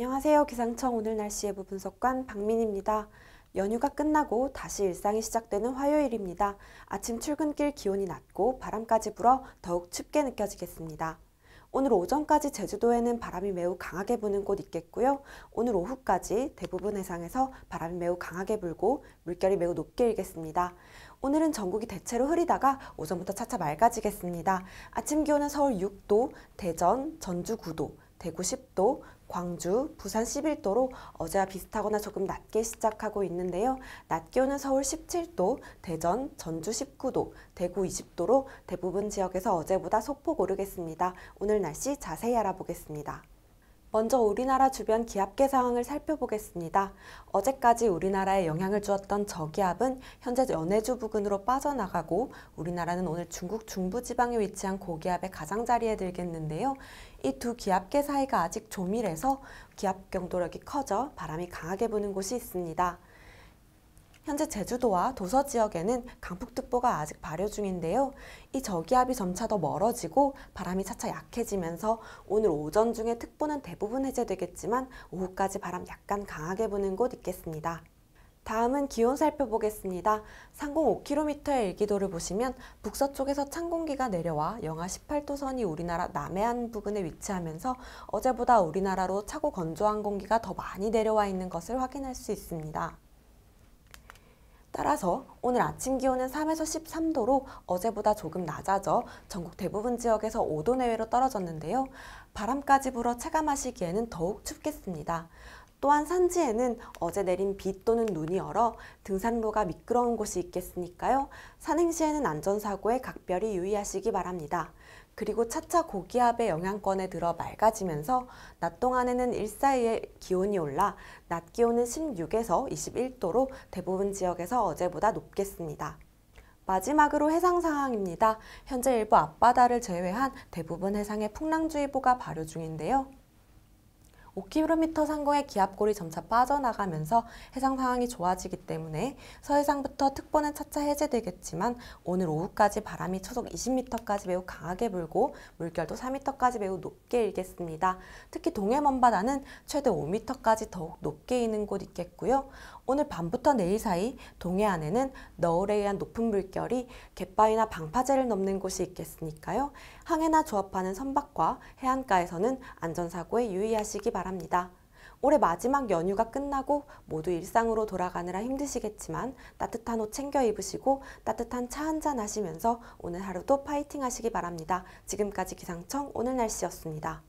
안녕하세요. 기상청 오늘 날씨 예보 분석관 박민입니다. 연휴가 끝나고 다시 일상이 시작되는 화요일입니다. 아침 출근길 기온이 낮고 바람까지 불어 더욱 춥게 느껴지겠습니다. 오늘 오전까지 제주도에는 바람이 매우 강하게 부는 곳 있겠고요. 오늘 오후까지 대부분 해상에서 바람이 매우 강하게 불고 물결이 매우 높게 일겠습니다. 오늘은 전국이 대체로 흐리다가 오전부터 차차 맑아지겠습니다. 아침 기온은 서울 6도, 대전, 전주 9도, 대구 10도, 광주, 부산 11도로 어제와 비슷하거나 조금 낮게 시작하고 있는데요. 낮 기온은 서울 17도, 대전, 전주 19도, 대구 20도로 대부분 지역에서 어제보다 소폭 오르겠습니다. 오늘 날씨 자세히 알아보겠습니다. 먼저 우리나라 주변 기압계 상황을 살펴보겠습니다. 어제까지 우리나라에 영향을 주었던 저기압은 현재 연해주 부근으로 빠져나가고 우리나라는 오늘 중국 중부지방에 위치한 고기압의 가장자리에 들겠는데요. 이 두 기압계 사이가 아직 조밀해서 기압 경도력이 커져 바람이 강하게 부는 곳이 있습니다. 현재 제주도와 도서 지역에는 강풍특보가 아직 발효 중인데요. 이 저기압이 점차 더 멀어지고 바람이 차차 약해지면서 오늘 오전 중에 특보는 대부분 해제되겠지만 오후까지 바람 약간 강하게 부는 곳 있겠습니다. 다음은 기온 살펴보겠습니다. 상공 5km의 일기도를 보시면 북서쪽에서 찬 공기가 내려와 영하 18도 선이 우리나라 남해안 부근에 위치하면서 어제보다 우리나라로 차고 건조한 공기가 더 많이 내려와 있는 것을 확인할 수 있습니다. 따라서 오늘 아침 기온은 3에서 13도로 어제보다 조금 낮아져 전국 대부분 지역에서 5도 내외로 떨어졌는데요. 바람까지 불어 체감하시기에는 더욱 춥겠습니다. 또한 산지에는 어제 내린 비 또는 눈이 얼어 등산로가 미끄러운 곳이 있겠으니까요. 산행 시에는 안전사고에 각별히 유의하시기 바랍니다. 그리고 차차 고기압의 영향권에 들어 맑아지면서 낮 동안에는 일사이에 기온이 올라 낮 기온은 16에서 21도로 대부분 지역에서 어제보다 높겠습니다. 마지막으로 해상 상황입니다. 현재 일부 앞바다를 제외한 대부분 해상에 풍랑주의보가 발효 중인데요. 5km 상공의 기압골이 점차 빠져나가면서 해상 상황이 좋아지기 때문에 서해상부터 특보는 차차 해제되겠지만 오늘 오후까지 바람이 초속 20m까지 매우 강하게 불고 물결도 4m까지 매우 높게 일겠습니다. 특히 동해 먼바다는 최대 5m까지 더욱 높게 이는 곳 있겠고요. 오늘 밤부터 내일 사이 동해안에는 너울에 의한 높은 물결이 갯바위나 방파제를 넘는 곳이 있겠으니까요. 항해나 조합하는 선박과 해안가에서는 안전사고에 유의하시기 바랍니다. 바랍니다. 올해 마지막 연휴가 끝나고 모두 일상으로 돌아가느라 힘드시겠지만 따뜻한 옷 챙겨 입으시고 따뜻한 차 한잔 하시면서 오늘 하루도 파이팅 하시기 바랍니다. 지금까지 기상청 오늘 날씨였습니다.